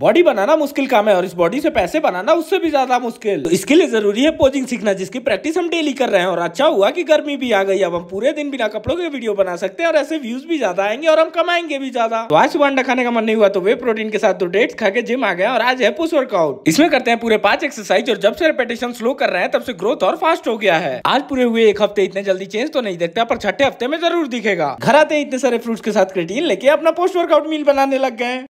body बनाना मुश्किल काम है और इस बॉडी से पैसे बनाना उससे भी ज्यादा मुश्किल तो इसके लिए जरूरी है पोजिंग सीखना जिसकी प्रैक्टिस हम डेली कर रहे हैं और अच्छा हुआ कि गर्मी भी आ गई अब हम पूरे दिन बिना कपड़ों के वीडियो बना सकते हैं और ऐसे व्यूज भी ज्यादा आएंगे और हम कमाएंगे भी ज्यादा तो आज सुबह अंडा खाने का मन नहीं हुआ तो वे प्रोटीन के साथ तो डेट खा के जिम आ गया और आज है पुश वर्कआउट इसमें करते हैं पूरे पांच एक्सरसाइज और जब से रेपिटेशन स्लो कर रहे हैं तब से ग्रोथ और फास्ट हो गया है आज पूरे हुए एक हफ्ते इतने जल्दी चेंज तो नहीं देखता पर छठे हफ्ते में जरूर दिखेगा घर आते इतने सारे फ्रूट के साथ क्रेटीन लेके अपना पोस्ट वर्कआउट मील बनाने लग गए